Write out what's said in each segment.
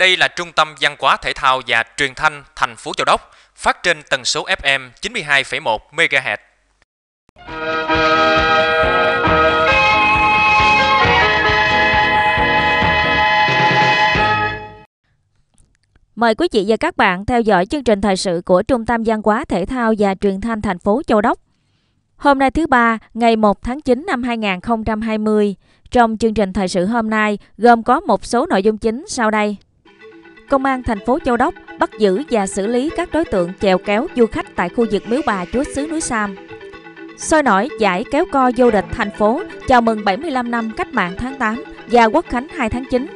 Đây là trung tâm văn hóa thể thao và truyền thanh thành phố Châu Đốc, phát trên tần số FM 92,1 MHz. Mời quý vị và các bạn theo dõi chương trình thời sự của Trung tâm Văn hóa Thể thao và Truyền thanh thành phố Châu Đốc. Hôm nay thứ ba, ngày 1 tháng 9 năm 2020, trong chương trình thời sự hôm nay gồm có một số nội dung chính sau đây. Công an thành phố Châu Đốc bắt giữ và xử lý các đối tượng chèo kéo du khách tại khu vực miếu bà Chúa xứ núi Sam. Sôi nổi giải kéo co vô địch thành phố chào mừng 75 năm cách mạng tháng 8 và quốc khánh 2 tháng 9.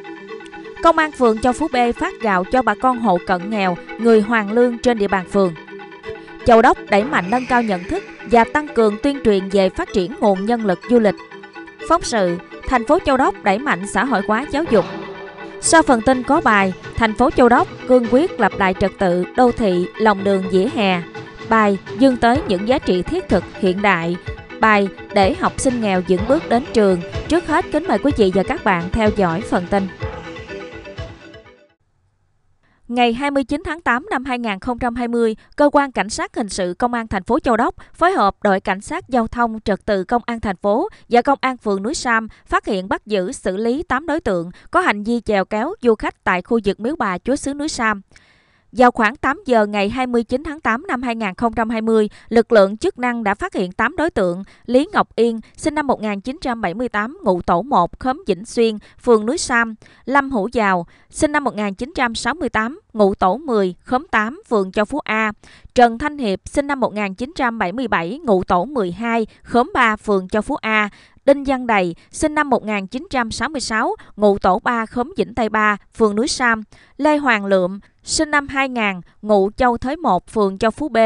Công an phường Châu Phú B phát gạo cho bà con hộ cận nghèo, người hoàng lương trên địa bàn phường. Châu Đốc đẩy mạnh nâng cao nhận thức và tăng cường tuyên truyền về phát triển nguồn nhân lực du lịch. Phóng sự, thành phố Châu Đốc đẩy mạnh xã hội hóa giáo dục, sau phần tin có bài Thành phố Châu Đốc cương quyết lập lại trật tự đô thị lòng đường dĩa hè. Bài dương tới những giá trị thiết thực hiện đại. Bài để học sinh nghèo dưỡng bước đến trường. Trước hết kính mời quý vị và các bạn theo dõi phần tin. Ngày 29 tháng 8 năm 2020, cơ quan cảnh sát hình sự công an thành phố Châu Đốc phối hợp đội cảnh sát giao thông trật tự công an thành phố và công an phường núi Sam phát hiện bắt giữ xử lý 8 đối tượng có hành vi chèo kéo du khách tại khu vực miếu bà Chúa xứ núi Sam. Vào khoảng 8 giờ ngày 29 tháng 8 năm 2020, lực lượng chức năng đã phát hiện 8 đối tượng Lý Ngọc Yên, sinh năm 1978, ngụ tổ 1, khóm Vĩnh Xuyên, phường Núi Sam, Lâm Hữu Giào, sinh năm 1968, ngụ tổ 10, khóm 8, phường Châu Phú A, Trần Thanh Hiệp, sinh năm 1977, ngụ tổ 12, khóm 3, phường Châu Phú A, Đinh Văn Đầy, sinh năm 1966, ngụ tổ 3, khóm Vĩnh Tây 3, phường Núi Sam, Lê Hoàng Lượm, sinh năm 2000, ngụ Châu Thới 1, phường Châu Phú B,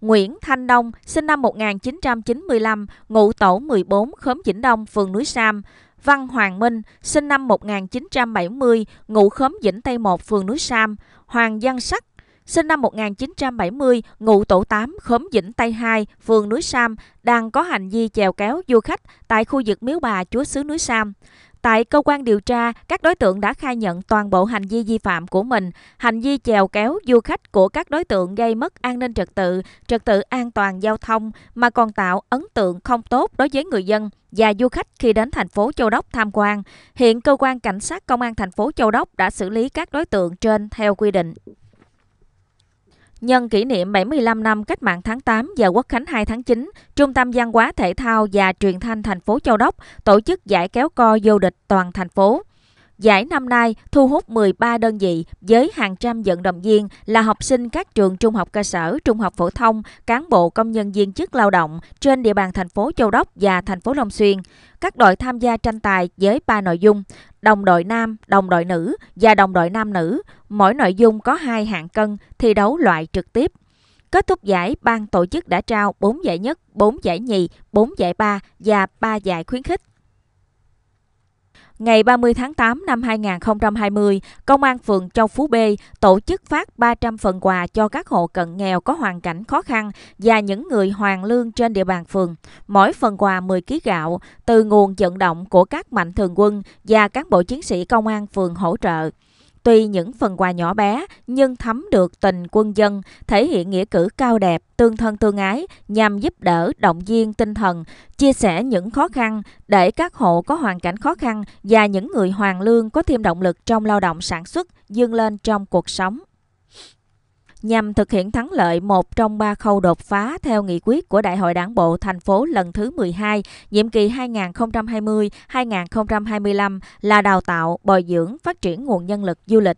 Nguyễn Thanh Đông, sinh năm 1995, ngụ tổ 14, khóm Vĩnh Đông, phường Núi Sam, Văn Hoàng Minh, sinh năm 1970, ngụ khóm Vĩnh Tây 1, phường Núi Sam, Hoàng Văn Sắc, sinh năm 1970, ngụ tổ 8, khóm Vĩnh Tây 2, phường Núi Sam, đang có hành vi chèo kéo du khách tại khu vực Miếu Bà, Chúa xứ Núi Sam. Tại cơ quan điều tra, các đối tượng đã khai nhận toàn bộ hành vi vi phạm của mình, hành vi chèo kéo du khách của các đối tượng gây mất an ninh trật tự, trật tự an toàn giao thông mà còn tạo ấn tượng không tốt đối với người dân và du khách khi đến thành phố Châu Đốc tham quan. Hiện cơ quan cảnh sát công an thành phố Châu Đốc đã xử lý các đối tượng trên theo quy định. Nhân kỷ niệm 75 năm Cách mạng tháng 8 và Quốc khánh 2 tháng 9, Trung tâm Văn hóa Thể thao và Truyền thanh thành phố Châu Đốc tổ chức giải kéo co vô địch toàn thành phố. Giải năm nay thu hút 13 đơn vị với hàng trăm vận động viên là học sinh các trường trung học cơ sở, trung học phổ thông, cán bộ công nhân viên chức lao động trên địa bàn thành phố Châu Đốc và thành phố Long Xuyên. Các đội tham gia tranh tài với ba nội dung: đồng đội nam, đồng đội nữ và đồng đội nam nữ. Mỗi nội dung có 2 hạng cân, thi đấu loại trực tiếp. Kết thúc giải, ban tổ chức đã trao 4 giải nhất, 4 giải nhì, 4 giải ba và 3 giải khuyến khích. Ngày 30 tháng 8 năm 2020, Công an phường Châu Phú B tổ chức phát 300 phần quà cho các hộ cận nghèo có hoàn cảnh khó khăn và những người hoàn lương trên địa bàn phường. Mỗi phần quà 10 kg gạo từ nguồn vận động của các mạnh thường quân và cán bộ chiến sĩ công an phường hỗ trợ. Tuy những phần quà nhỏ bé nhưng thấm được tình quân dân, thể hiện nghĩa cử cao đẹp, tương thân tương ái nhằm giúp đỡ, động viên tinh thần, chia sẻ những khó khăn để các hộ có hoàn cảnh khó khăn và những người hoàn lương có thêm động lực trong lao động sản xuất, dương lên trong cuộc sống nhằm thực hiện thắng lợi một trong ba khâu đột phá theo nghị quyết của Đại hội Đảng bộ thành phố lần thứ 12, nhiệm kỳ 2020-2025 là đào tạo, bồi dưỡng, phát triển nguồn nhân lực du lịch.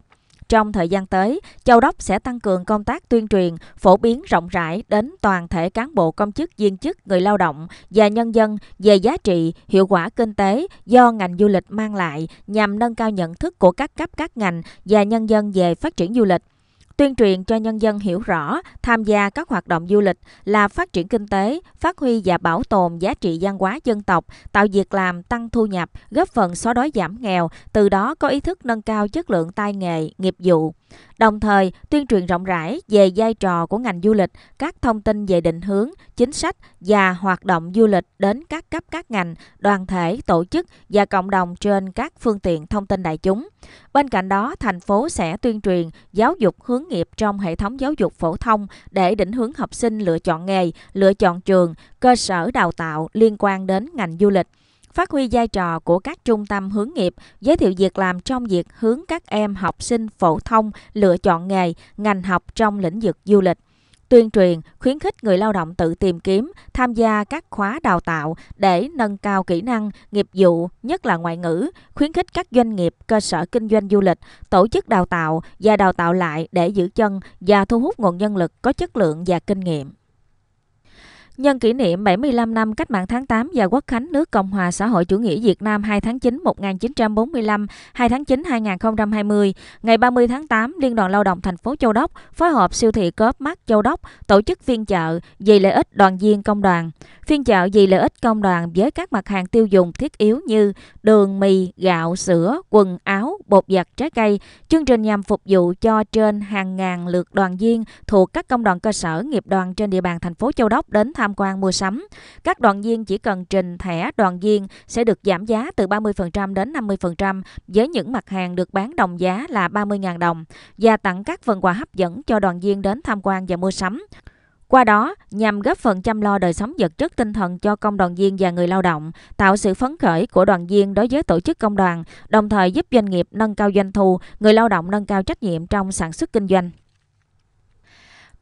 Trong thời gian tới, Châu Đốc sẽ tăng cường công tác tuyên truyền, phổ biến rộng rãi đến toàn thể cán bộ công chức viên chức, người lao động và nhân dân về giá trị, hiệu quả kinh tế do ngành du lịch mang lại nhằm nâng cao nhận thức của các cấp các ngành và nhân dân về phát triển du lịch tuyên truyền cho nhân dân hiểu rõ, tham gia các hoạt động du lịch là phát triển kinh tế, phát huy và bảo tồn giá trị văn hóa dân tộc, tạo việc làm, tăng thu nhập, góp phần xóa đói giảm nghèo, từ đó có ý thức nâng cao chất lượng tay nghề, nghiệp vụ đồng thời tuyên truyền rộng rãi về vai trò của ngành du lịch, các thông tin về định hướng, chính sách và hoạt động du lịch đến các cấp các ngành, đoàn thể, tổ chức và cộng đồng trên các phương tiện thông tin đại chúng. Bên cạnh đó, thành phố sẽ tuyên truyền giáo dục hướng nghiệp trong hệ thống giáo dục phổ thông để định hướng học sinh lựa chọn nghề, lựa chọn trường, cơ sở đào tạo liên quan đến ngành du lịch phát huy vai trò của các trung tâm hướng nghiệp, giới thiệu việc làm trong việc hướng các em học sinh phổ thông lựa chọn nghề, ngành học trong lĩnh vực du lịch tuyên truyền, khuyến khích người lao động tự tìm kiếm, tham gia các khóa đào tạo để nâng cao kỹ năng, nghiệp vụ, nhất là ngoại ngữ, khuyến khích các doanh nghiệp, cơ sở kinh doanh du lịch tổ chức đào tạo và đào tạo lại để giữ chân và thu hút nguồn nhân lực có chất lượng và kinh nghiệm. Nhân kỷ niệm 75 năm cách mạng tháng 8 và quốc khánh nước Cộng hòa xã hội chủ nghĩa Việt Nam 2 tháng 9 1945, 2 tháng 9 2020, ngày 30 tháng 8, Liên đoàn Lao động thành phố Châu Đốc phối hợp siêu thị Cốp Mắt Châu Đốc tổ chức phiên chợ vì lợi ích đoàn viên công đoàn. Phiên chợ vì lợi ích công đoàn với các mặt hàng tiêu dùng thiết yếu như đường, mì, gạo, sữa, quần áo, bột giặt, trái cây. Chương trình nhằm phục vụ cho trên hàng ngàn lượt đoàn viên thuộc các công đoàn cơ sở nghiệp đoàn trên địa bàn thành phố Châu Đốc đến tham tham quan mua sắm. Các đoàn viên chỉ cần trình thẻ đoàn viên sẽ được giảm giá từ 30% đến 50% với những mặt hàng được bán đồng giá là 30.000 đồng và tặng các phần quà hấp dẫn cho đoàn viên đến tham quan và mua sắm. Qua đó, nhằm góp phần chăm lo đời sống vật chất tinh thần cho công đoàn viên và người lao động, tạo sự phấn khởi của đoàn viên đối với tổ chức công đoàn, đồng thời giúp doanh nghiệp nâng cao doanh thu, người lao động nâng cao trách nhiệm trong sản xuất kinh doanh.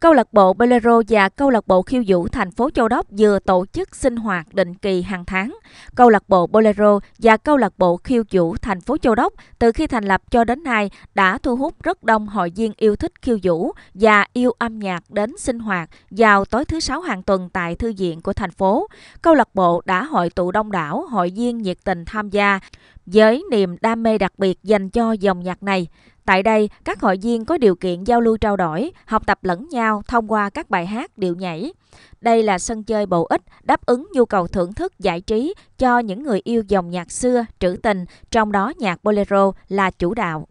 Câu lạc bộ Bolero và câu lạc bộ khiêu vũ thành phố Châu Đốc vừa tổ chức sinh hoạt định kỳ hàng tháng. Câu lạc bộ Bolero và câu lạc bộ khiêu vũ thành phố Châu Đốc từ khi thành lập cho đến nay đã thu hút rất đông hội viên yêu thích khiêu vũ và yêu âm nhạc đến sinh hoạt vào tối thứ sáu hàng tuần tại thư viện của thành phố. Câu lạc bộ đã hội tụ đông đảo hội viên nhiệt tình tham gia với niềm đam mê đặc biệt dành cho dòng nhạc này. Tại đây, các hội viên có điều kiện giao lưu trao đổi, học tập lẫn nhau thông qua các bài hát, điệu nhảy. Đây là sân chơi bổ ích đáp ứng nhu cầu thưởng thức giải trí cho những người yêu dòng nhạc xưa, trữ tình, trong đó nhạc bolero là chủ đạo.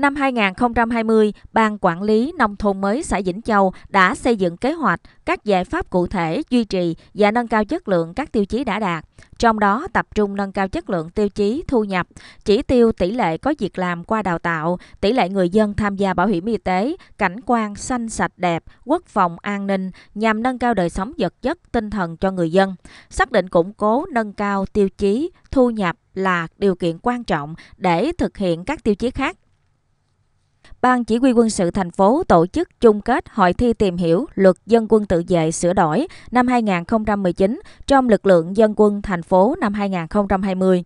Năm 2020, Ban Quản lý Nông thôn mới xã Vĩnh Châu đã xây dựng kế hoạch, các giải pháp cụ thể duy trì và nâng cao chất lượng các tiêu chí đã đạt, trong đó tập trung nâng cao chất lượng tiêu chí thu nhập, chỉ tiêu tỷ lệ có việc làm qua đào tạo, tỷ lệ người dân tham gia bảo hiểm y tế, cảnh quan xanh sạch đẹp, quốc phòng an ninh nhằm nâng cao đời sống vật chất tinh thần cho người dân, xác định củng cố nâng cao tiêu chí thu nhập là điều kiện quan trọng để thực hiện các tiêu chí khác Ban Chỉ huy quân sự thành phố tổ chức chung kết hội thi tìm hiểu luật dân quân tự vệ sửa đổi năm 2019 trong lực lượng dân quân thành phố năm 2020.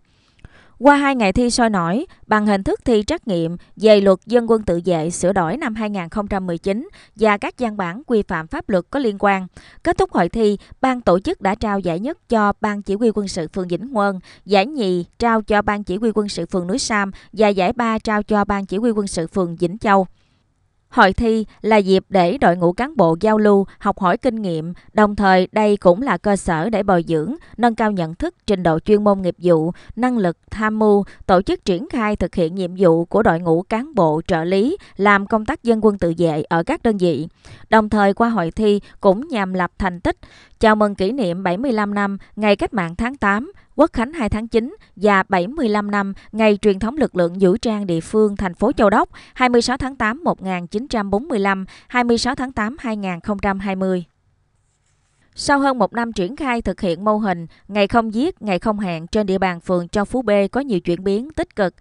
Qua hai ngày thi soi nổi, bằng hình thức thi trắc nghiệm về luật dân quân tự vệ sửa đổi năm 2019 và các văn bản quy phạm pháp luật có liên quan, kết thúc hội thi, ban tổ chức đã trao giải nhất cho Ban Chỉ huy quân sự phường Vĩnh Quân, giải nhì trao cho Ban Chỉ huy quân sự phường Núi Sam và giải ba trao cho Ban Chỉ huy quân sự phường Vĩnh Châu. Hội thi là dịp để đội ngũ cán bộ giao lưu, học hỏi kinh nghiệm, đồng thời đây cũng là cơ sở để bồi dưỡng, nâng cao nhận thức, trình độ chuyên môn nghiệp vụ, năng lực tham mưu, tổ chức triển khai thực hiện nhiệm vụ của đội ngũ cán bộ trợ lý làm công tác dân quân tự vệ ở các đơn vị. Đồng thời qua hội thi cũng nhằm lập thành tích chào mừng kỷ niệm 75 năm ngày cách mạng tháng 8 Quốc khánh 2 tháng 9 và 75 năm ngày truyền thống lực lượng vũ trang địa phương thành phố Châu Đốc 26 tháng 8 1945, 26 tháng 8 2020. Sau hơn một năm triển khai thực hiện mô hình Ngày không giết, ngày không hẹn trên địa bàn phường Châu Phú B có nhiều chuyển biến tích cực.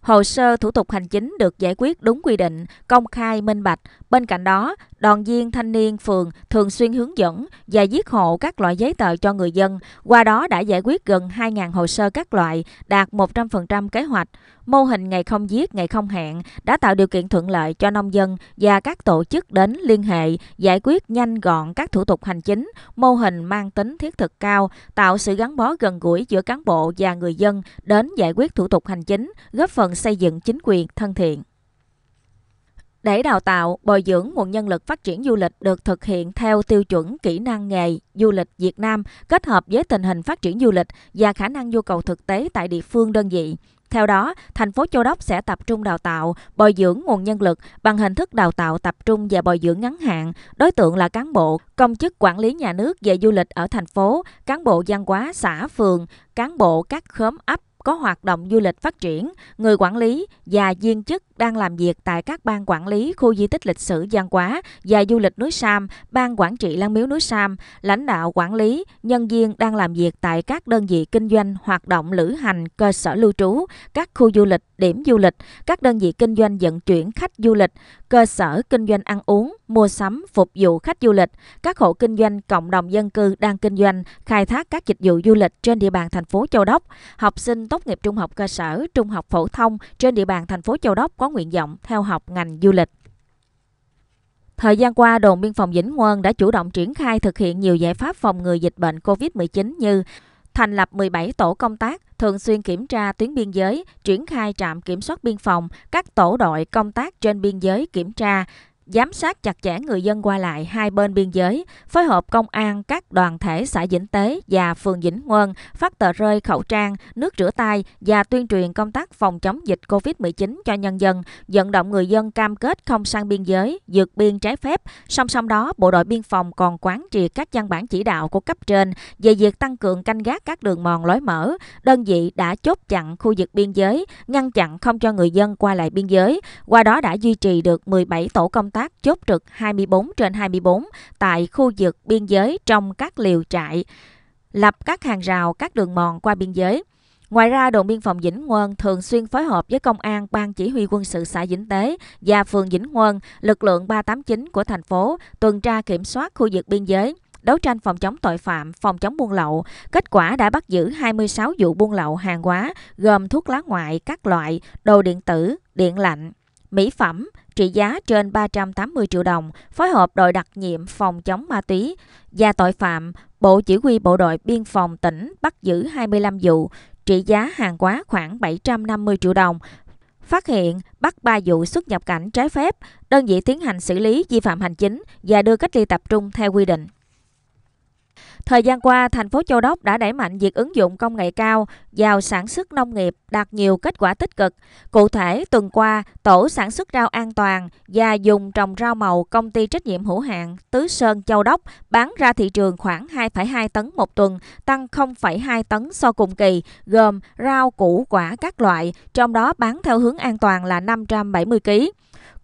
Hồ sơ thủ tục hành chính được giải quyết đúng quy định, công khai, minh bạch, Bên cạnh đó, đoàn viên thanh niên phường thường xuyên hướng dẫn và giết hộ các loại giấy tờ cho người dân, qua đó đã giải quyết gần 2.000 hồ sơ các loại, đạt 100% kế hoạch. Mô hình ngày không giết, ngày không hẹn đã tạo điều kiện thuận lợi cho nông dân và các tổ chức đến liên hệ, giải quyết nhanh gọn các thủ tục hành chính. Mô hình mang tính thiết thực cao, tạo sự gắn bó gần gũi giữa cán bộ và người dân đến giải quyết thủ tục hành chính, góp phần xây dựng chính quyền thân thiện. Để đào tạo, bồi dưỡng nguồn nhân lực phát triển du lịch được thực hiện theo tiêu chuẩn kỹ năng nghề du lịch Việt Nam kết hợp với tình hình phát triển du lịch và khả năng nhu cầu thực tế tại địa phương đơn vị. Theo đó, thành phố Châu Đốc sẽ tập trung đào tạo, bồi dưỡng nguồn nhân lực bằng hình thức đào tạo tập trung và bồi dưỡng ngắn hạn, đối tượng là cán bộ, công chức quản lý nhà nước về du lịch ở thành phố, cán bộ văn hóa xã phường, cán bộ các khóm ấp có hoạt động du lịch phát triển, người quản lý và viên chức đang làm việc tại các ban quản lý khu di tích lịch sử Gian Quá và du lịch núi Sam, ban quản trị Lăng Miếu núi Sam, lãnh đạo quản lý, nhân viên đang làm việc tại các đơn vị kinh doanh hoạt động lữ hành, cơ sở lưu trú, các khu du lịch, điểm du lịch, các đơn vị kinh doanh vận chuyển khách du lịch, cơ sở kinh doanh ăn uống, mua sắm, phục vụ khách du lịch, các hộ kinh doanh cộng đồng dân cư đang kinh doanh, khai thác các dịch vụ du lịch trên địa bàn thành phố Châu Đốc. Học sinh tốt nghiệp trung học cơ sở, trung học phổ thông trên địa bàn thành phố Châu Đốc có nguyện vọng theo học ngành du lịch. Thời gian qua, đồn biên phòng Vĩnh Quân đã chủ động triển khai thực hiện nhiều giải pháp phòng ngừa dịch bệnh COVID-19 như thành lập 17 tổ công tác thường xuyên kiểm tra tuyến biên giới, triển khai trạm kiểm soát biên phòng, các tổ đội công tác trên biên giới kiểm tra, giám sát chặt chẽ người dân qua lại hai bên biên giới, phối hợp công an các đoàn thể xã Vĩnh Tế và phường Vĩnh Nguân phát tờ rơi khẩu trang, nước rửa tay và tuyên truyền công tác phòng chống dịch COVID-19 cho nhân dân, vận động người dân cam kết không sang biên giới, vượt biên trái phép. Song song đó, Bộ đội Biên phòng còn quán triệt các văn bản chỉ đạo của cấp trên về việc tăng cường canh gác các đường mòn lối mở. Đơn vị đã chốt chặn khu vực biên giới, ngăn chặn không cho người dân qua lại biên giới. Qua đó đã duy trì được 17 tổ công tác tác chốt trực 24 trên 24 tại khu vực biên giới trong các liều trại, lập các hàng rào, các đường mòn qua biên giới. Ngoài ra, đồn biên phòng Vĩnh Nguân thường xuyên phối hợp với công an, ban chỉ huy quân sự xã Vĩnh Tế và phường Vĩnh Nguân, lực lượng 389 của thành phố tuần tra kiểm soát khu vực biên giới, đấu tranh phòng chống tội phạm, phòng chống buôn lậu. Kết quả đã bắt giữ 26 vụ buôn lậu hàng hóa gồm thuốc lá ngoại các loại, đồ điện tử, điện lạnh, mỹ phẩm, trị giá trên 380 triệu đồng, phối hợp đội đặc nhiệm phòng chống ma túy và tội phạm, Bộ Chỉ huy Bộ đội Biên phòng tỉnh bắt giữ 25 vụ, trị giá hàng hóa khoảng 750 triệu đồng, phát hiện bắt 3 vụ xuất nhập cảnh trái phép, đơn vị tiến hành xử lý vi phạm hành chính và đưa cách ly tập trung theo quy định. Thời gian qua, thành phố Châu Đốc đã đẩy mạnh việc ứng dụng công nghệ cao vào sản xuất nông nghiệp đạt nhiều kết quả tích cực. Cụ thể, tuần qua, tổ sản xuất rau an toàn và dùng trồng rau màu công ty trách nhiệm hữu hạn Tứ Sơn Châu Đốc bán ra thị trường khoảng 2,2 tấn một tuần, tăng 0,2 tấn so cùng kỳ, gồm rau, củ, quả các loại, trong đó bán theo hướng an toàn là 570 kg.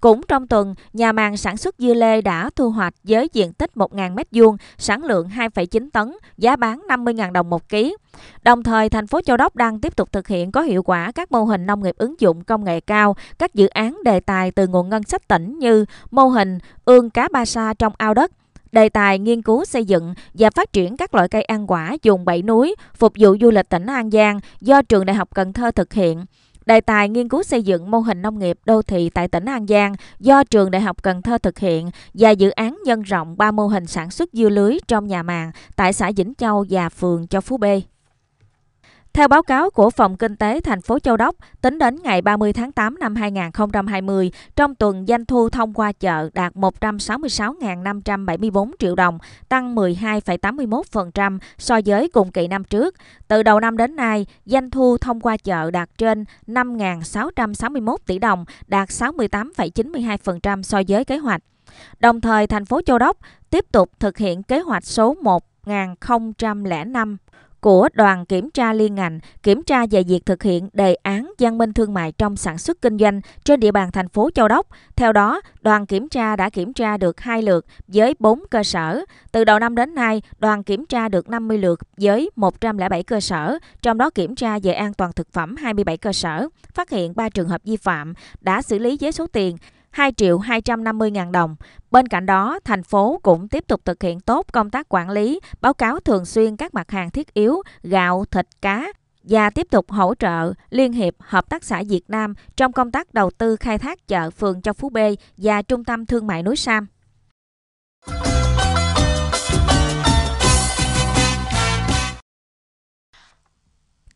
Cũng trong tuần, nhà màng sản xuất dưa lê đã thu hoạch với diện tích 1.000 m2, sản lượng 2,9 tấn, giá bán 50.000 đồng một ký. Đồng thời, thành phố Châu Đốc đang tiếp tục thực hiện có hiệu quả các mô hình nông nghiệp ứng dụng công nghệ cao, các dự án đề tài từ nguồn ngân sách tỉnh như mô hình ương cá ba sa trong ao đất, đề tài nghiên cứu xây dựng và phát triển các loại cây ăn quả dùng bảy núi phục vụ du lịch tỉnh An Giang do Trường Đại học Cần Thơ thực hiện. Đề tài nghiên cứu xây dựng mô hình nông nghiệp đô thị tại tỉnh An Giang do Trường Đại học Cần Thơ thực hiện và dự án nhân rộng 3 mô hình sản xuất dưa lưới trong nhà màng tại xã Vĩnh Châu và phường Châu Phú B. Theo báo cáo của Phòng Kinh tế thành phố Châu Đốc, tính đến ngày 30 tháng 8 năm 2020, trong tuần doanh thu thông qua chợ đạt 166.574 triệu đồng, tăng 12,81% so với cùng kỳ năm trước. Từ đầu năm đến nay, doanh thu thông qua chợ đạt trên 5.661 tỷ đồng, đạt 68,92% so với kế hoạch. Đồng thời, thành phố Châu Đốc tiếp tục thực hiện kế hoạch số 1 1005 của đoàn kiểm tra liên ngành kiểm tra về việc thực hiện đề án gian minh thương mại trong sản xuất kinh doanh trên địa bàn thành phố Châu Đốc. Theo đó, đoàn kiểm tra đã kiểm tra được hai lượt với 4 cơ sở. Từ đầu năm đến nay, đoàn kiểm tra được 50 lượt với 107 cơ sở, trong đó kiểm tra về an toàn thực phẩm 27 cơ sở, phát hiện 3 trường hợp vi phạm, đã xử lý với số tiền 2 triệu 250 ngàn đồng. Bên cạnh đó, thành phố cũng tiếp tục thực hiện tốt công tác quản lý, báo cáo thường xuyên các mặt hàng thiết yếu, gạo, thịt, cá, và tiếp tục hỗ trợ Liên hiệp Hợp tác xã Việt Nam trong công tác đầu tư khai thác chợ phường Châu Phú B và Trung tâm Thương mại Núi Sam.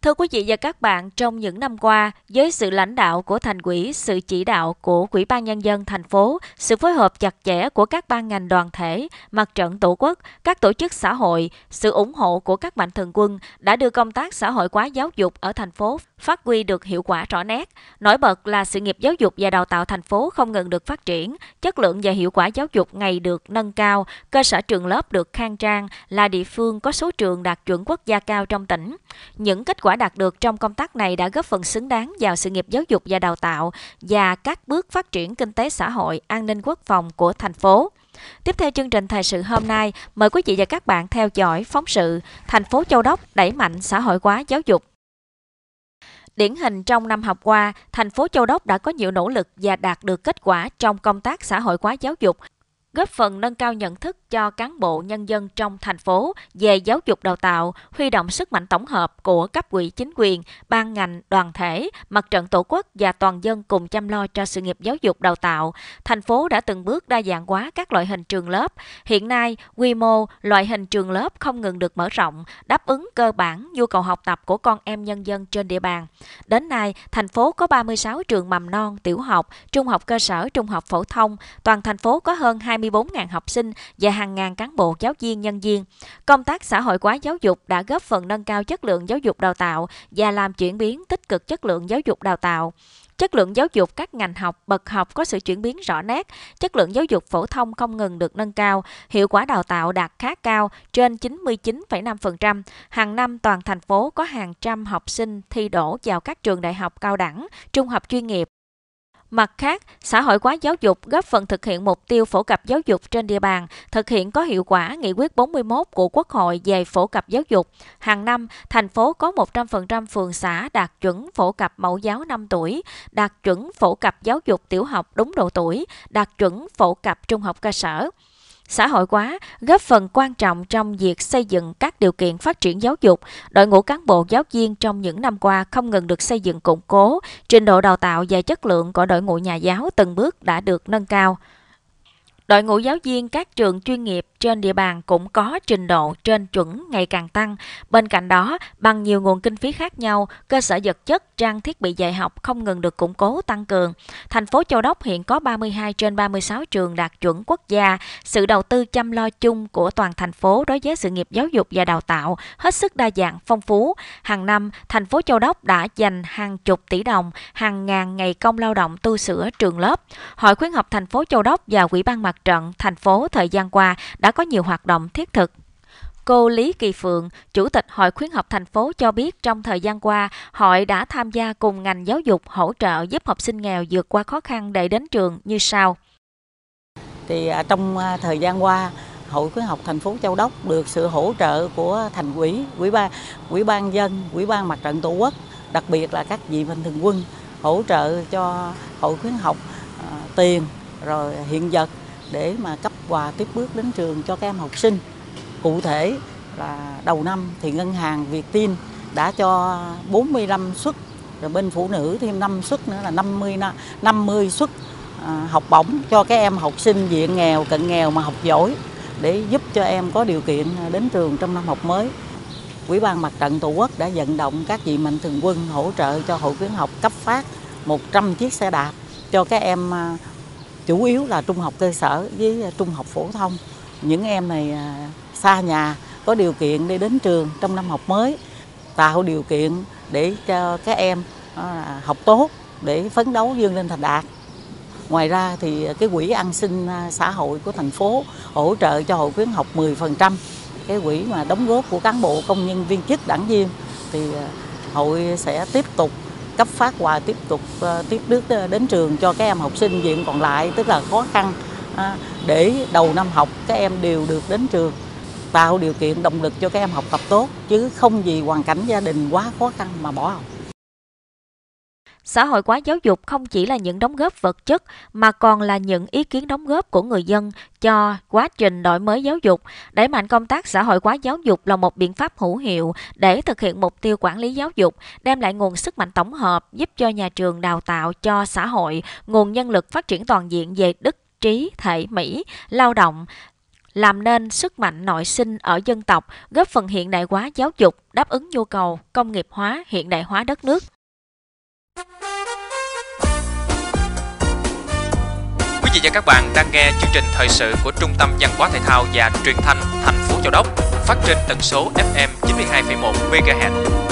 Thưa quý vị và các bạn, trong những năm qua, với sự lãnh đạo của thành quỹ, sự chỉ đạo của Quỹ ban Nhân dân thành phố, sự phối hợp chặt chẽ của các ban ngành đoàn thể, mặt trận tổ quốc, các tổ chức xã hội, sự ủng hộ của các mạnh thường quân đã đưa công tác xã hội hóa giáo dục ở thành phố phát huy được hiệu quả rõ nét. Nổi bật là sự nghiệp giáo dục và đào tạo thành phố không ngừng được phát triển, chất lượng và hiệu quả giáo dục ngày được nâng cao, cơ sở trường lớp được khang trang, là địa phương có số trường đạt chuẩn quốc gia cao trong tỉnh. Những kết quả quả đạt được trong công tác này đã góp phần xứng đáng vào sự nghiệp giáo dục và đào tạo và các bước phát triển kinh tế xã hội, an ninh quốc phòng của thành phố. Tiếp theo chương trình thời sự hôm nay, mời quý vị và các bạn theo dõi phóng sự Thành phố Châu Đốc đẩy mạnh xã hội hóa giáo dục. Điển hình trong năm học qua, thành phố Châu Đốc đã có nhiều nỗ lực và đạt được kết quả trong công tác xã hội hóa giáo dục, góp phần nâng cao nhận thức cho cán bộ nhân dân trong thành phố về giáo dục đào tạo, huy động sức mạnh tổng hợp của cấp quỹ chính quyền, ban ngành, đoàn thể, mặt trận tổ quốc và toàn dân cùng chăm lo cho sự nghiệp giáo dục đào tạo. Thành phố đã từng bước đa dạng hóa các loại hình trường lớp. Hiện nay, quy mô, loại hình trường lớp không ngừng được mở rộng, đáp ứng cơ bản nhu cầu học tập của con em nhân dân trên địa bàn. Đến nay, thành phố có 36 trường mầm non, tiểu học, trung học cơ sở, trung học phổ thông. Toàn thành phố có hơn 20 24.000 học sinh và hàng ngàn cán bộ giáo viên nhân viên. Công tác xã hội hóa giáo dục đã góp phần nâng cao chất lượng giáo dục đào tạo và làm chuyển biến tích cực chất lượng giáo dục đào tạo chất lượng giáo dục các ngành học, bậc học có sự chuyển biến rõ nét, chất lượng giáo dục phổ thông không ngừng được nâng cao, hiệu quả đào tạo đạt khá cao, trên 99,5%. Hàng năm toàn thành phố có hàng trăm học sinh thi đỗ vào các trường đại học cao đẳng, trung học chuyên nghiệp, Mặt khác, xã hội hóa giáo dục góp phần thực hiện mục tiêu phổ cập giáo dục trên địa bàn, thực hiện có hiệu quả Nghị quyết 41 của Quốc hội về phổ cập giáo dục. Hàng năm, thành phố có 100% phường xã đạt chuẩn phổ cập mẫu giáo 5 tuổi, đạt chuẩn phổ cập giáo dục tiểu học đúng độ tuổi, đạt chuẩn phổ cập trung học cơ sở xã hội hóa góp phần quan trọng trong việc xây dựng các điều kiện phát triển giáo dục. Đội ngũ cán bộ giáo viên trong những năm qua không ngừng được xây dựng củng cố, trình độ đào tạo và chất lượng của đội ngũ nhà giáo từng bước đã được nâng cao. Đội ngũ giáo viên các trường chuyên nghiệp trên địa bàn cũng có trình độ trên chuẩn ngày càng tăng. Bên cạnh đó, bằng nhiều nguồn kinh phí khác nhau, cơ sở vật chất, trang thiết bị dạy học không ngừng được củng cố tăng cường. Thành phố Châu Đốc hiện có 32 trên 36 trường đạt chuẩn quốc gia. Sự đầu tư chăm lo chung của toàn thành phố đối với sự nghiệp giáo dục và đào tạo hết sức đa dạng, phong phú. Hàng năm, thành phố Châu Đốc đã dành hàng chục tỷ đồng, hàng ngàn ngày công lao động tu sửa trường lớp. Hội khuyến học thành phố Châu Đốc và Ủy ban mặt trận thành phố thời gian qua đã có nhiều hoạt động thiết thực. Cô Lý Kỳ Phượng, Chủ tịch Hội khuyến học thành phố cho biết trong thời gian qua, hội đã tham gia cùng ngành giáo dục hỗ trợ giúp học sinh nghèo vượt qua khó khăn để đến trường như sau. Thì à, trong à, thời gian qua, Hội khuyến học thành phố Châu Đốc được sự hỗ trợ của thành quỹ quỹ ban, quỹ ban dân, quỹ ban mặt trận tổ quốc, đặc biệt là các vị mạnh thường quân hỗ trợ cho hội khuyến học à, tiền rồi hiện vật để mà cấp quà tiếp bước đến trường cho các em học sinh. Cụ thể là đầu năm thì ngân hàng Việt Vietin đã cho 45 suất rồi bên phụ nữ thêm 5 suất nữa là 50 50 suất à, học bổng cho các em học sinh diện nghèo, cận nghèo mà học giỏi để giúp cho em có điều kiện đến trường trong năm học mới. Quỹ ban Mặt trận Tổ quốc đã vận động các vị mạnh thường quân hỗ trợ cho hội khuyến học cấp phát 100 chiếc xe đạp cho các em à, chủ yếu là trung học cơ sở với à, trung học phổ thông. Những em này à, xa nhà có điều kiện để đến trường trong năm học mới, tạo điều kiện để cho các em à, học tốt để phấn đấu vươn lên thành đạt. Ngoài ra thì cái quỹ an sinh xã hội của thành phố hỗ trợ cho hội khuyến học 10%. Cái quỹ mà đóng góp của cán bộ công nhân viên chức đảng viên thì hội sẽ tiếp tục cấp phát quà tiếp tục ờ, tiếp bước ờ, đến trường cho các em học sinh diện còn lại tức là khó khăn à, để đầu năm học các em đều được đến trường tạo điều kiện động lực cho các em học tập tốt chứ không vì hoàn cảnh gia đình quá khó khăn mà bỏ học Xã hội hóa giáo dục không chỉ là những đóng góp vật chất mà còn là những ý kiến đóng góp của người dân cho quá trình đổi mới giáo dục. Đẩy mạnh công tác xã hội hóa giáo dục là một biện pháp hữu hiệu để thực hiện mục tiêu quản lý giáo dục, đem lại nguồn sức mạnh tổng hợp giúp cho nhà trường đào tạo cho xã hội nguồn nhân lực phát triển toàn diện về đức trí, thể, mỹ, lao động, làm nên sức mạnh nội sinh ở dân tộc, góp phần hiện đại hóa giáo dục, đáp ứng nhu cầu công nghiệp hóa, hiện đại hóa đất nước. Quý vị và các bạn đang nghe chương trình thời sự của Trung tâm Văn hóa Thể thao và Truyền thanh thành phố Châu Đốc phát trên tần số FM 92,1 MHz.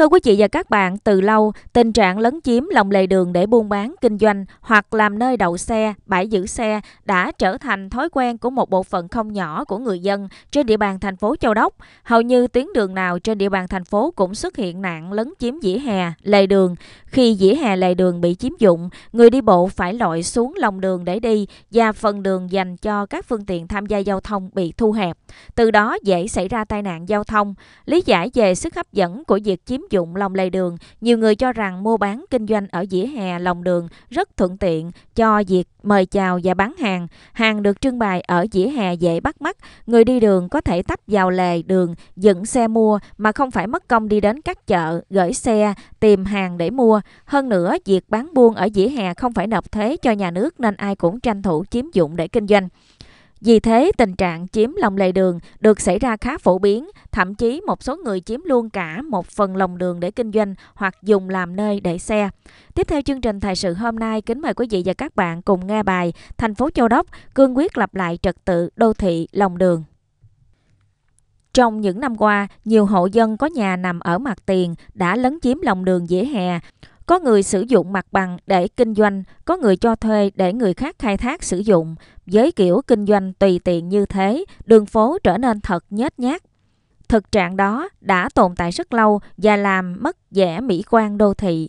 Thưa quý vị và các bạn, từ lâu, tình trạng lấn chiếm lòng lề đường để buôn bán, kinh doanh hoặc làm nơi đậu xe, bãi giữ xe đã trở thành thói quen của một bộ phận không nhỏ của người dân trên địa bàn thành phố Châu Đốc. Hầu như tuyến đường nào trên địa bàn thành phố cũng xuất hiện nạn lấn chiếm dĩa hè, lề đường. Khi dĩa hè lề đường bị chiếm dụng, người đi bộ phải lội xuống lòng đường để đi và phần đường dành cho các phương tiện tham gia giao thông bị thu hẹp. Từ đó dễ xảy ra tai nạn giao thông. Lý giải về sức hấp dẫn của việc chiếm dụng lòng lề đường, nhiều người cho rằng mua bán kinh doanh ở dĩa hè lòng đường rất thuận tiện cho việc mời chào và bán hàng. Hàng được trưng bày ở dĩa hè dễ bắt mắt, người đi đường có thể tấp vào lề đường, dựng xe mua mà không phải mất công đi đến các chợ, gửi xe, tìm hàng để mua. Hơn nữa, việc bán buôn ở dĩa hè không phải nộp thuế cho nhà nước nên ai cũng tranh thủ chiếm dụng để kinh doanh. Vì thế, tình trạng chiếm lòng lề đường được xảy ra khá phổ biến, thậm chí một số người chiếm luôn cả một phần lòng đường để kinh doanh hoặc dùng làm nơi để xe. Tiếp theo chương trình thời sự hôm nay, kính mời quý vị và các bạn cùng nghe bài Thành phố Châu Đốc cương quyết lập lại trật tự đô thị lòng đường. Trong những năm qua, nhiều hộ dân có nhà nằm ở mặt tiền đã lấn chiếm lòng đường dễ hè, có người sử dụng mặt bằng để kinh doanh, có người cho thuê để người khác khai thác sử dụng. Với kiểu kinh doanh tùy tiện như thế, đường phố trở nên thật nhếch nhác. Thực trạng đó đã tồn tại rất lâu và làm mất vẻ mỹ quan đô thị.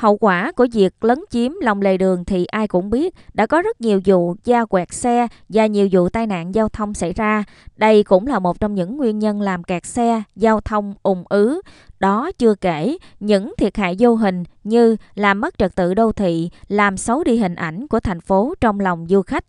Hậu quả của việc lấn chiếm lòng lề đường thì ai cũng biết, đã có rất nhiều vụ da quẹt xe và nhiều vụ tai nạn giao thông xảy ra. Đây cũng là một trong những nguyên nhân làm kẹt xe, giao thông ùn ứ. Đó chưa kể những thiệt hại vô hình như làm mất trật tự đô thị, làm xấu đi hình ảnh của thành phố trong lòng du khách.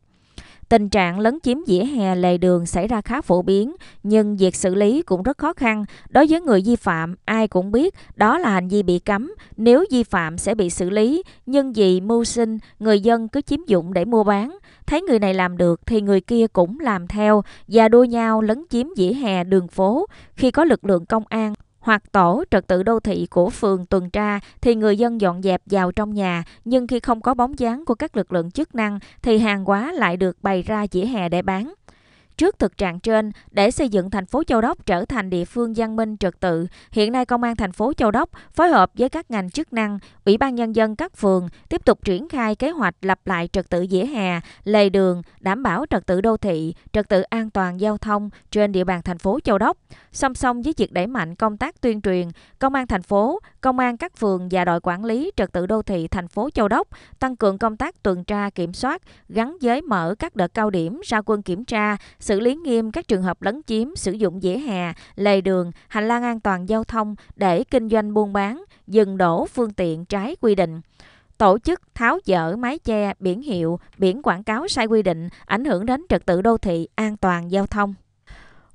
Tình trạng lấn chiếm vỉa hè lề đường xảy ra khá phổ biến, nhưng việc xử lý cũng rất khó khăn. Đối với người vi phạm, ai cũng biết đó là hành vi bị cấm, nếu vi phạm sẽ bị xử lý, nhưng vì mưu sinh, người dân cứ chiếm dụng để mua bán. Thấy người này làm được thì người kia cũng làm theo và đua nhau lấn chiếm vỉa hè đường phố. Khi có lực lượng công an hoặc tổ trật tự đô thị của phường tuần tra thì người dân dọn dẹp vào trong nhà, nhưng khi không có bóng dáng của các lực lượng chức năng thì hàng hóa lại được bày ra dĩa hè để bán. Trước thực trạng trên, để xây dựng thành phố Châu Đốc trở thành địa phương văn minh trật tự, hiện nay Công an thành phố Châu Đốc phối hợp với các ngành chức năng, Ủy ban Nhân dân các phường tiếp tục triển khai kế hoạch lập lại trật tự dĩa hè, lề đường, đảm bảo trật tự đô thị, trật tự an toàn giao thông trên địa bàn thành phố Châu Đốc. Song song với việc đẩy mạnh công tác tuyên truyền, Công an thành phố Công an các phường và đội quản lý trật tự đô thị thành phố Châu Đốc tăng cường công tác tuần tra kiểm soát, gắn giới mở các đợt cao điểm ra quân kiểm tra, xử lý nghiêm các trường hợp lấn chiếm sử dụng vỉa hè, lề đường, hành lang an toàn giao thông để kinh doanh buôn bán, dừng đổ phương tiện trái quy định tổ chức tháo dỡ mái che, biển hiệu, biển quảng cáo sai quy định, ảnh hưởng đến trật tự đô thị, an toàn giao thông.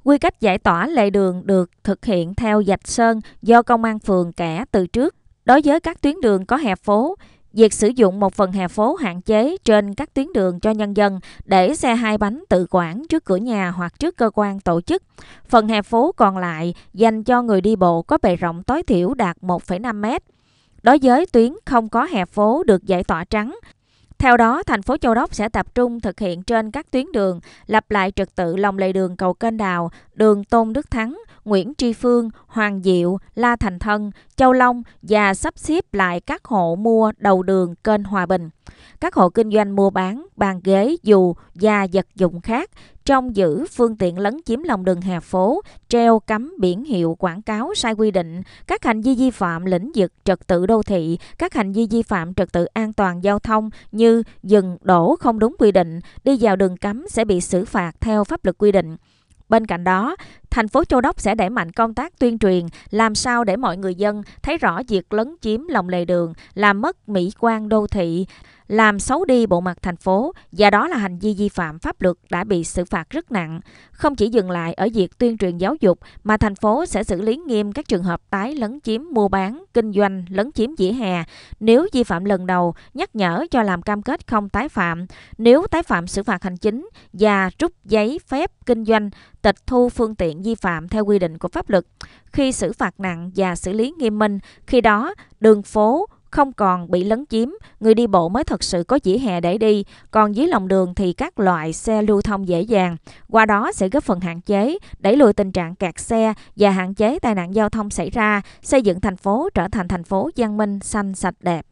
Quy cách giải tỏa lề đường được thực hiện theo dạch sơn do công an phường kẻ từ trước. Đối với các tuyến đường có hè phố, việc sử dụng một phần hè phố hạn chế trên các tuyến đường cho nhân dân để xe hai bánh tự quản trước cửa nhà hoặc trước cơ quan tổ chức. Phần hè phố còn lại dành cho người đi bộ có bề rộng tối thiểu đạt 1,5 mét. Đối với tuyến không có hè phố được giải tỏa trắng, theo đó, thành phố Châu Đốc sẽ tập trung thực hiện trên các tuyến đường, lập lại trật tự lòng lề đường cầu kênh đào, đường Tôn Đức Thắng, Nguyễn Tri Phương, Hoàng Diệu, La Thành Thân, Châu Long và sắp xếp lại các hộ mua đầu đường kênh Hòa Bình. Các hộ kinh doanh mua bán, bàn ghế, dù và vật dụng khác trong giữ phương tiện lấn chiếm lòng đường hè phố, treo cấm biển hiệu quảng cáo sai quy định, các hành vi vi phạm lĩnh vực trật tự đô thị, các hành vi vi phạm trật tự an toàn giao thông như dừng đổ không đúng quy định, đi vào đường cấm sẽ bị xử phạt theo pháp luật quy định. Bên cạnh đó, Thành phố Châu Đốc sẽ đẩy mạnh công tác tuyên truyền, làm sao để mọi người dân thấy rõ việc lấn chiếm lòng lề đường, làm mất mỹ quan đô thị, làm xấu đi bộ mặt thành phố và đó là hành vi vi phạm pháp luật đã bị xử phạt rất nặng. Không chỉ dừng lại ở việc tuyên truyền giáo dục mà thành phố sẽ xử lý nghiêm các trường hợp tái lấn chiếm mua bán, kinh doanh, lấn chiếm vỉa hè. Nếu vi phạm lần đầu, nhắc nhở cho làm cam kết không tái phạm. Nếu tái phạm xử phạt hành chính và rút giấy phép kinh doanh, tịch thu phương tiện vi phạm theo quy định của pháp luật khi xử phạt nặng và xử lý nghiêm minh, khi đó đường phố không còn bị lấn chiếm, người đi bộ mới thật sự có vỉa hè để đi, còn dưới lòng đường thì các loại xe lưu thông dễ dàng. Qua đó sẽ góp phần hạn chế, đẩy lùi tình trạng kẹt xe và hạn chế tai nạn giao thông xảy ra, xây dựng thành phố trở thành thành phố văn minh, xanh, sạch đẹp.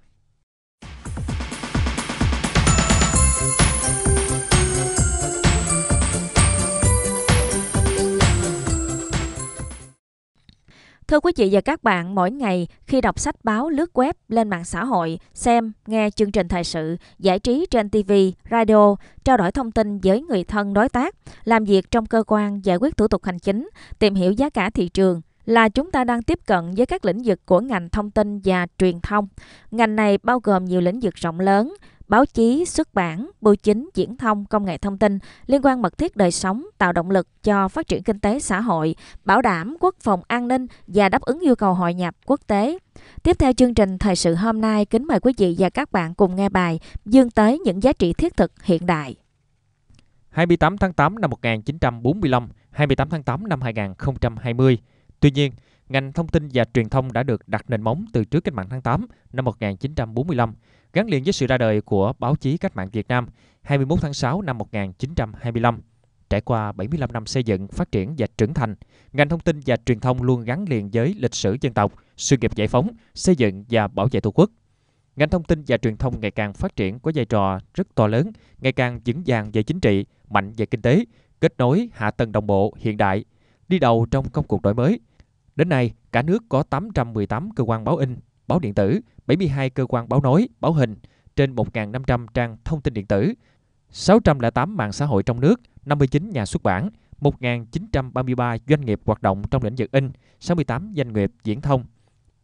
Thưa quý vị và các bạn, mỗi ngày khi đọc sách báo, lướt web, lên mạng xã hội, xem, nghe chương trình thời sự, giải trí trên TV, radio, trao đổi thông tin với người thân đối tác, làm việc trong cơ quan, giải quyết thủ tục hành chính, tìm hiểu giá cả thị trường, là chúng ta đang tiếp cận với các lĩnh vực của ngành thông tin và truyền thông. Ngành này bao gồm nhiều lĩnh vực rộng lớn báo chí, xuất bản, bưu chính, diễn thông, công nghệ thông tin liên quan mật thiết đời sống, tạo động lực cho phát triển kinh tế xã hội, bảo đảm quốc phòng an ninh và đáp ứng yêu cầu hội nhập quốc tế. Tiếp theo chương trình thời sự hôm nay, kính mời quý vị và các bạn cùng nghe bài Dương tới những giá trị thiết thực hiện đại. 28 tháng 8 năm 1945, 28 tháng 8 năm 2020. Tuy nhiên, ngành thông tin và truyền thông đã được đặt nền móng từ trước cách mạng tháng 8 năm 1945 gắn liền với sự ra đời của báo chí cách mạng Việt Nam 21 tháng 6 năm 1925. Trải qua 75 năm xây dựng, phát triển và trưởng thành, ngành thông tin và truyền thông luôn gắn liền với lịch sử dân tộc, sự nghiệp giải phóng, xây dựng và bảo vệ Tổ quốc. Ngành thông tin và truyền thông ngày càng phát triển có vai trò rất to lớn, ngày càng vững vàng về chính trị, mạnh về kinh tế, kết nối hạ tầng đồng bộ hiện đại, đi đầu trong công cuộc đổi mới. Đến nay, cả nước có 818 cơ quan báo in, báo điện tử, 72 cơ quan báo nói, báo hình, trên 1.500 trang thông tin điện tử, 608 mạng xã hội trong nước, 59 nhà xuất bản, 1.933 doanh nghiệp hoạt động trong lĩnh vực in, 68 doanh nghiệp diễn thông.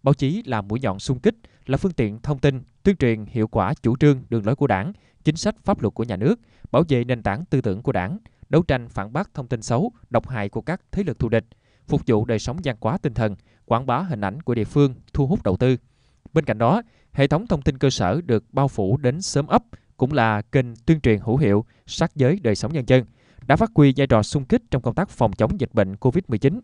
Báo chí là mũi nhọn xung kích, là phương tiện thông tin, tuyên truyền hiệu quả chủ trương, đường lối của đảng, chính sách pháp luật của nhà nước, bảo vệ nền tảng tư tưởng của đảng, đấu tranh phản bác thông tin xấu, độc hại của các thế lực thù địch, phục vụ đời sống văn hóa tinh thần, quảng bá hình ảnh của địa phương, thu hút đầu tư – Bên cạnh đó, hệ thống thông tin cơ sở được bao phủ đến sớm ấp cũng là kênh tuyên truyền hữu hiệu sát giới đời sống nhân dân, đã phát huy vai trò sung kích trong công tác phòng chống dịch bệnh COVID-19.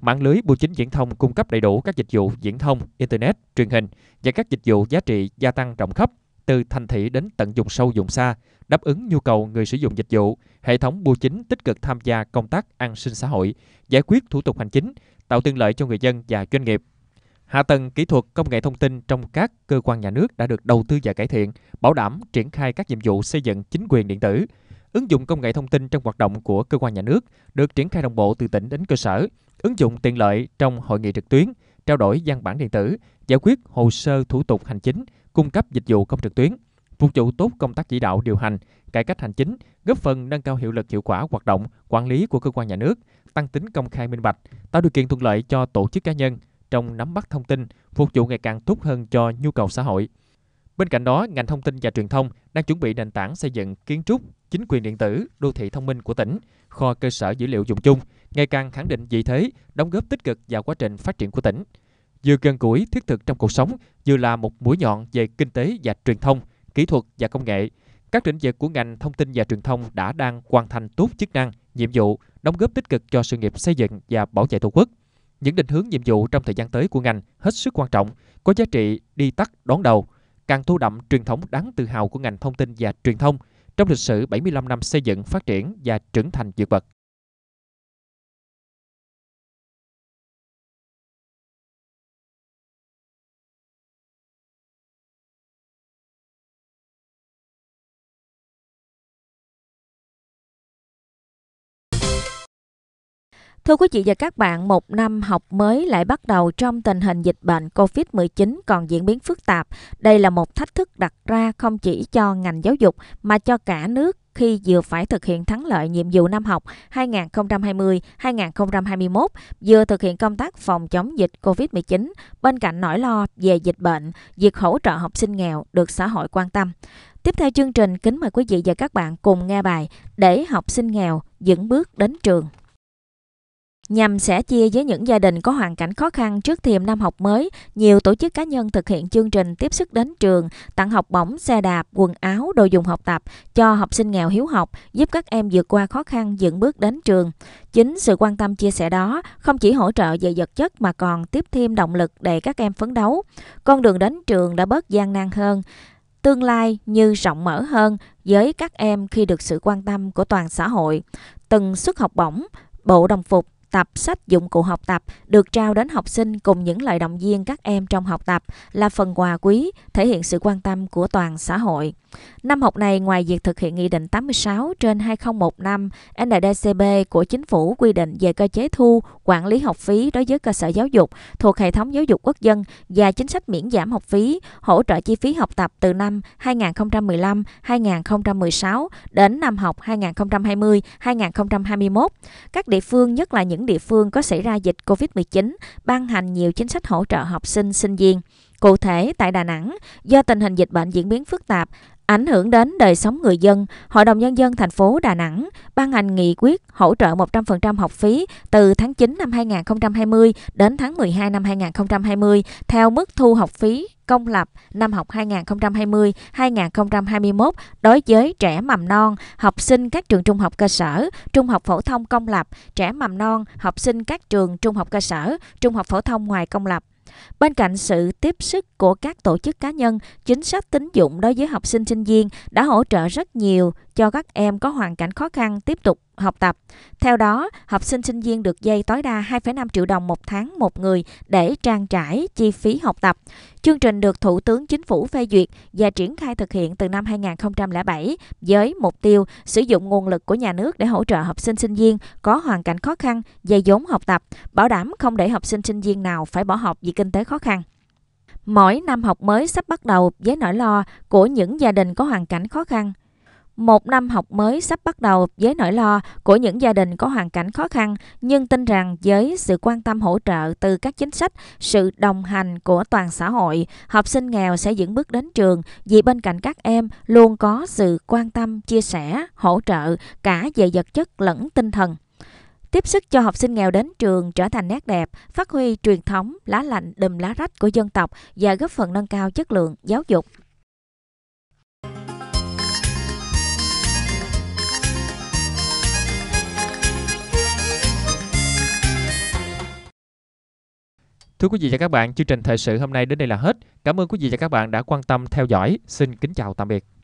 Mạng lưới bưu chính viễn thông cung cấp đầy đủ các dịch vụ viễn thông, internet, truyền hình và các dịch vụ giá trị gia tăng rộng khắp từ thành thị đến tận vùng sâu vùng xa, đáp ứng nhu cầu người sử dụng dịch vụ. Hệ thống bưu chính tích cực tham gia công tác an sinh xã hội, giải quyết thủ tục hành chính, tạo tiện lợi cho người dân và doanh nghiệp. Hạ tầng kỹ thuật công nghệ thông tin trong các cơ quan nhà nước đã được đầu tư và cải thiện, bảo đảm triển khai các nhiệm vụ xây dựng chính quyền điện tử. Ứng dụng công nghệ thông tin trong hoạt động của cơ quan nhà nước được triển khai đồng bộ từ tỉnh đến cơ sở, ứng dụng tiện lợi trong hội nghị trực tuyến, trao đổi văn bản điện tử, giải quyết hồ sơ thủ tục hành chính, cung cấp dịch vụ công trực tuyến, phục vụ tốt công tác chỉ đạo điều hành, cải cách hành chính, góp phần nâng cao hiệu lực hiệu quả hoạt động, quản lý của cơ quan nhà nước, tăng tính công khai minh bạch, tạo điều kiện thuận lợi cho tổ chức cá nhân, trong nắm bắt thông tin, phục vụ ngày càng tốt hơn cho nhu cầu xã hội. Bên cạnh đó, ngành thông tin và truyền thông đang chuẩn bị nền tảng xây dựng kiến trúc, chính quyền điện tử, đô thị thông minh của tỉnh, kho cơ sở dữ liệu dùng chung, ngày càng khẳng định vị thế, đóng góp tích cực vào quá trình phát triển của tỉnh. Vừa gần gũi thiết thực trong cuộc sống, vừa là một mũi nhọn về kinh tế và truyền thông, kỹ thuật và công nghệ. Các lĩnh vực của ngành thông tin và truyền thông đã đang hoàn thành tốt chức năng, nhiệm vụ, đóng góp tích cực cho sự nghiệp xây dựng và bảo vệ Tổ quốc những định hướng nhiệm vụ trong thời gian tới của ngành hết sức quan trọng, có giá trị đi tắt đón đầu, càng thu đậm truyền thống đáng tự hào của ngành thông tin và truyền thông trong lịch sử 75 năm xây dựng, phát triển và trưởng thành vượt bậc. Thưa quý vị và các bạn, một năm học mới lại bắt đầu trong tình hình dịch bệnh COVID-19 còn diễn biến phức tạp. Đây là một thách thức đặt ra không chỉ cho ngành giáo dục mà cho cả nước khi vừa phải thực hiện thắng lợi nhiệm vụ năm học 2020-2021, vừa thực hiện công tác phòng chống dịch COVID-19, bên cạnh nỗi lo về dịch bệnh, việc hỗ trợ học sinh nghèo được xã hội quan tâm. Tiếp theo chương trình, kính mời quý vị và các bạn cùng nghe bài Để học sinh nghèo vững bước đến trường. Nhằm sẻ chia với những gia đình có hoàn cảnh khó khăn trước thềm năm học mới, nhiều tổ chức cá nhân thực hiện chương trình tiếp sức đến trường, tặng học bổng, xe đạp, quần áo, đồ dùng học tập cho học sinh nghèo hiếu học, giúp các em vượt qua khó khăn dựng bước đến trường. Chính sự quan tâm chia sẻ đó không chỉ hỗ trợ về vật chất mà còn tiếp thêm động lực để các em phấn đấu. Con đường đến trường đã bớt gian nan hơn tương lai như rộng mở hơn với các em khi được sự quan tâm của toàn xã hội từng suất học bổng bộ đồng phục tập, sách, dụng cụ học tập được trao đến học sinh cùng những lời động viên các em trong học tập là phần quà quý thể hiện sự quan tâm của toàn xã hội. Năm học này, ngoài việc thực hiện Nghị định 86 trên 2015 NDCB của Chính phủ quy định về cơ chế thu, quản lý học phí đối với cơ sở giáo dục thuộc hệ thống giáo dục quốc dân và chính sách miễn giảm học phí, hỗ trợ chi phí học tập từ năm 2015-2016 đến năm học 2020-2021. Các địa phương, nhất là những địa phương có xảy ra dịch COVID-19, ban hành nhiều chính sách hỗ trợ học sinh, sinh viên. Cụ thể, tại Đà Nẵng, do tình hình dịch bệnh diễn biến phức tạp, Ảnh hưởng đến đời sống người dân, Hội đồng Nhân dân thành phố Đà Nẵng ban hành nghị quyết hỗ trợ 100% học phí từ tháng 9 năm 2020 đến tháng 12 năm 2020 theo mức thu học phí công lập năm học 2020-2021 đối với trẻ mầm non, học sinh các trường trung học cơ sở, trung học phổ thông công lập, trẻ mầm non, học sinh các trường trung học cơ sở, trung học phổ thông ngoài công lập. Bên cạnh sự tiếp sức của các tổ chức cá nhân, chính sách tín dụng đối với học sinh sinh viên đã hỗ trợ rất nhiều cho các em có hoàn cảnh khó khăn tiếp tục học tập. Theo đó, học sinh sinh viên được dây tối đa 2,5 triệu đồng một tháng một người để trang trải chi phí học tập. Chương trình được Thủ tướng Chính phủ phê duyệt và triển khai thực hiện từ năm 2007 với mục tiêu sử dụng nguồn lực của nhà nước để hỗ trợ học sinh sinh viên có hoàn cảnh khó khăn, dây vốn học tập, bảo đảm không để học sinh sinh viên nào phải bỏ học vì kinh tế khó khăn. Mỗi năm học mới sắp bắt đầu với nỗi lo của những gia đình có hoàn cảnh khó khăn một năm học mới sắp bắt đầu với nỗi lo của những gia đình có hoàn cảnh khó khăn, nhưng tin rằng với sự quan tâm hỗ trợ từ các chính sách, sự đồng hành của toàn xã hội, học sinh nghèo sẽ vững bước đến trường vì bên cạnh các em luôn có sự quan tâm, chia sẻ, hỗ trợ cả về vật chất lẫn tinh thần. Tiếp sức cho học sinh nghèo đến trường trở thành nét đẹp, phát huy truyền thống lá lạnh đùm lá rách của dân tộc và góp phần nâng cao chất lượng giáo dục. Thưa quý vị và các bạn, chương trình thời sự hôm nay đến đây là hết. Cảm ơn quý vị và các bạn đã quan tâm theo dõi. Xin kính chào tạm biệt.